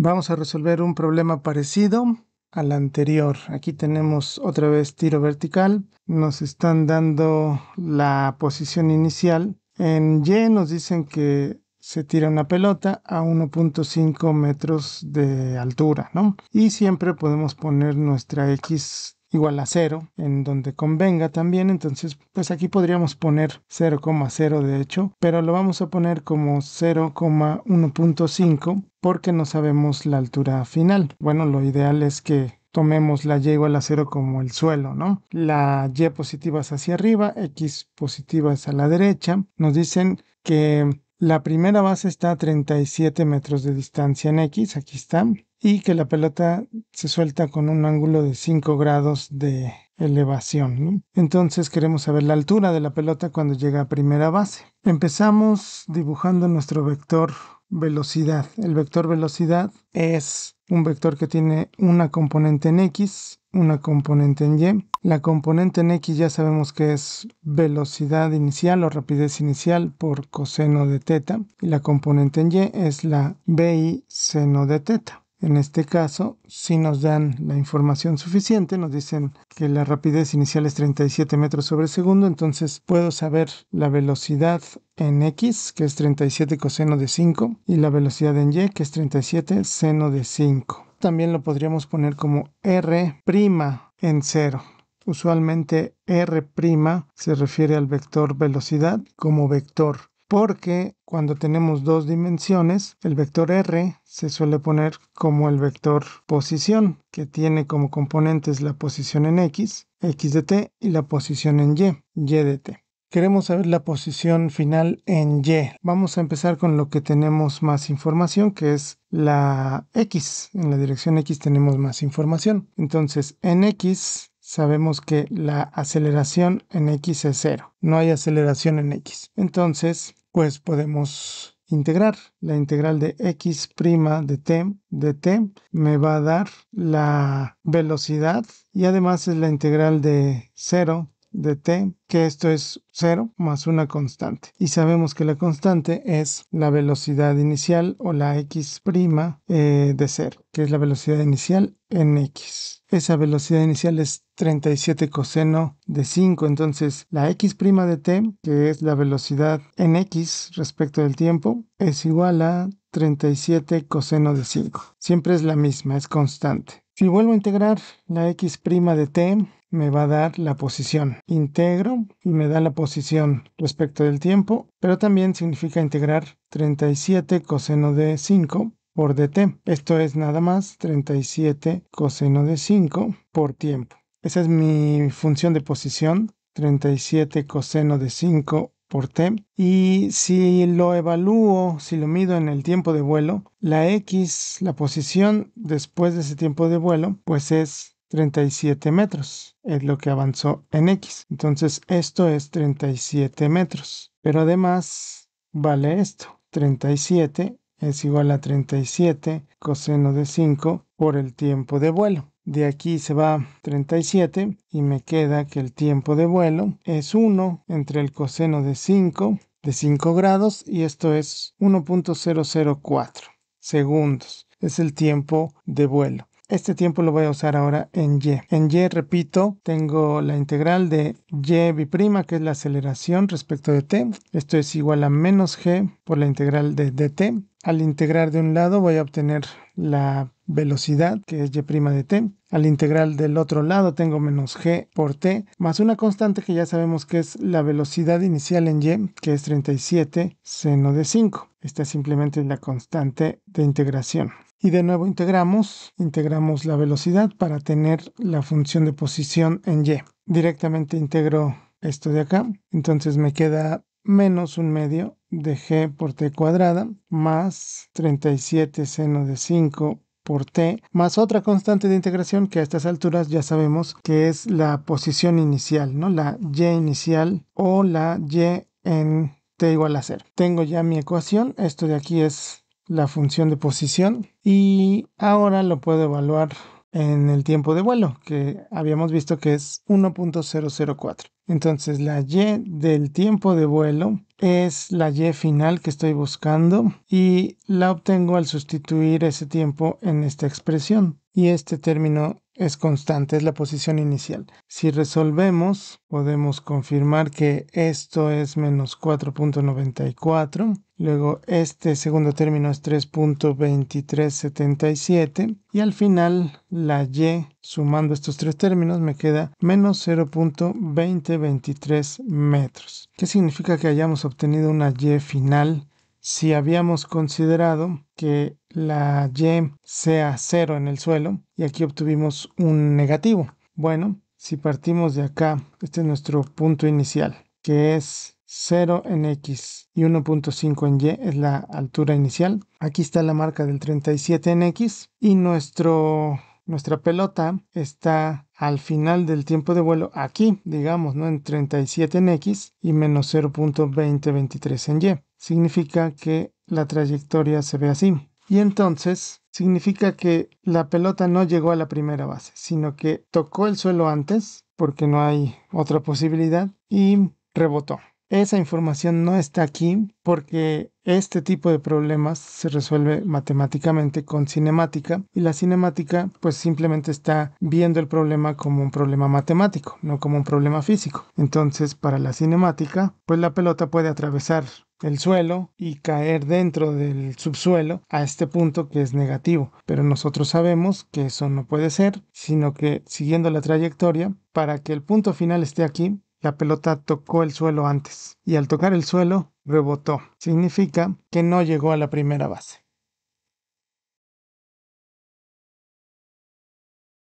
Vamos a resolver un problema parecido al anterior. Aquí tenemos otra vez tiro vertical. Nos están dando la posición inicial. En Y nos dicen que se tira una pelota a 1.5 metros de altura, ¿no? Y siempre podemos poner nuestra X igual a 0 en donde convenga también entonces pues aquí podríamos poner 0,0 de hecho pero lo vamos a poner como 0,1.5 porque no sabemos la altura final bueno lo ideal es que tomemos la y igual a 0 como el suelo, ¿no? La y positiva es hacia arriba, x positiva es a la derecha. Nos dicen que la primera base está a 37 metros de distancia en x, aquí está y que la pelota se suelta con un ángulo de 5 grados de elevación. Entonces queremos saber la altura de la pelota cuando llega a primera base. Empezamos dibujando nuestro vector velocidad. El vector velocidad es un vector que tiene una componente en X, una componente en Y. La componente en X ya sabemos que es velocidad inicial o rapidez inicial por coseno de teta. Y la componente en Y es la BI seno de teta. En este caso, si nos dan la información suficiente, nos dicen que la rapidez inicial es 37 metros sobre segundo, entonces puedo saber la velocidad en x, que es 37 coseno de 5, y la velocidad en y, que es 37 seno de 5. También lo podríamos poner como r' en 0. Usualmente r' se refiere al vector velocidad como vector porque cuando tenemos dos dimensiones, el vector R se suele poner como el vector posición, que tiene como componentes la posición en X, X de t, y la posición en Y, Y de t. Queremos saber la posición final en Y. Vamos a empezar con lo que tenemos más información, que es la X. En la dirección X tenemos más información. Entonces, en X sabemos que la aceleración en X es cero. No hay aceleración en X. Entonces, pues podemos integrar. La integral de x' de t de t me va a dar la velocidad y además es la integral de 0 de t, que esto es 0 más una constante. Y sabemos que la constante es la velocidad inicial o la x' eh, de 0, que es la velocidad inicial en x. Esa velocidad inicial es 37 coseno de 5, entonces la x' de t, que es la velocidad en x respecto del tiempo, es igual a 37 coseno de 5. Siempre es la misma, es constante. Si vuelvo a integrar la x' de t, me va a dar la posición. Integro y me da la posición respecto del tiempo, pero también significa integrar 37 coseno de 5 por dt. Esto es nada más 37 coseno de 5 por tiempo. Esa es mi función de posición, 37 coseno de 5 por t. Y si lo evalúo, si lo mido en el tiempo de vuelo, la x, la posición después de ese tiempo de vuelo, pues es 37 metros, es lo que avanzó en X. Entonces esto es 37 metros. Pero además vale esto, 37 es igual a 37 coseno de 5 por el tiempo de vuelo. De aquí se va 37 y me queda que el tiempo de vuelo es 1 entre el coseno de 5 de 5 grados y esto es 1.004 segundos. Es el tiempo de vuelo. Este tiempo lo voy a usar ahora en y. En y, repito, tengo la integral de y' que es la aceleración respecto de t. Esto es igual a menos g por la integral de dt. Al integrar de un lado voy a obtener la velocidad, que es y' de t. Al integral del otro lado tengo menos g por t, más una constante que ya sabemos que es la velocidad inicial en y, que es 37 seno de 5. Esta simplemente es la constante de integración y de nuevo integramos, integramos la velocidad para tener la función de posición en y. Directamente integro esto de acá, entonces me queda menos un medio de g por t cuadrada más 37 seno de 5 por t más otra constante de integración que a estas alturas ya sabemos que es la posición inicial, ¿no? La y inicial o la y en t igual a 0. Tengo ya mi ecuación, esto de aquí es la función de posición y ahora lo puedo evaluar en el tiempo de vuelo que habíamos visto que es 1.004 entonces la y del tiempo de vuelo es la y final que estoy buscando y la obtengo al sustituir ese tiempo en esta expresión y este término es constante, es la posición inicial. Si resolvemos, podemos confirmar que esto es menos 4.94 Luego este segundo término es 3.2377 y al final la Y sumando estos tres términos me queda menos 0.2023 metros. ¿Qué significa que hayamos obtenido una Y final si habíamos considerado que la Y sea cero en el suelo y aquí obtuvimos un negativo? Bueno, si partimos de acá, este es nuestro punto inicial que es 0 en X y 1.5 en Y es la altura inicial. Aquí está la marca del 37 en X y nuestro, nuestra pelota está al final del tiempo de vuelo aquí, digamos, ¿no? En 37 en X y menos 0.2023 en Y. Significa que la trayectoria se ve así. Y entonces significa que la pelota no llegó a la primera base, sino que tocó el suelo antes, porque no hay otra posibilidad, y rebotó. Esa información no está aquí porque este tipo de problemas se resuelve matemáticamente con cinemática y la cinemática pues simplemente está viendo el problema como un problema matemático, no como un problema físico. Entonces para la cinemática pues la pelota puede atravesar el suelo y caer dentro del subsuelo a este punto que es negativo. Pero nosotros sabemos que eso no puede ser, sino que siguiendo la trayectoria, para que el punto final esté aquí, la pelota tocó el suelo antes y al tocar el suelo rebotó. Significa que no llegó a la primera base.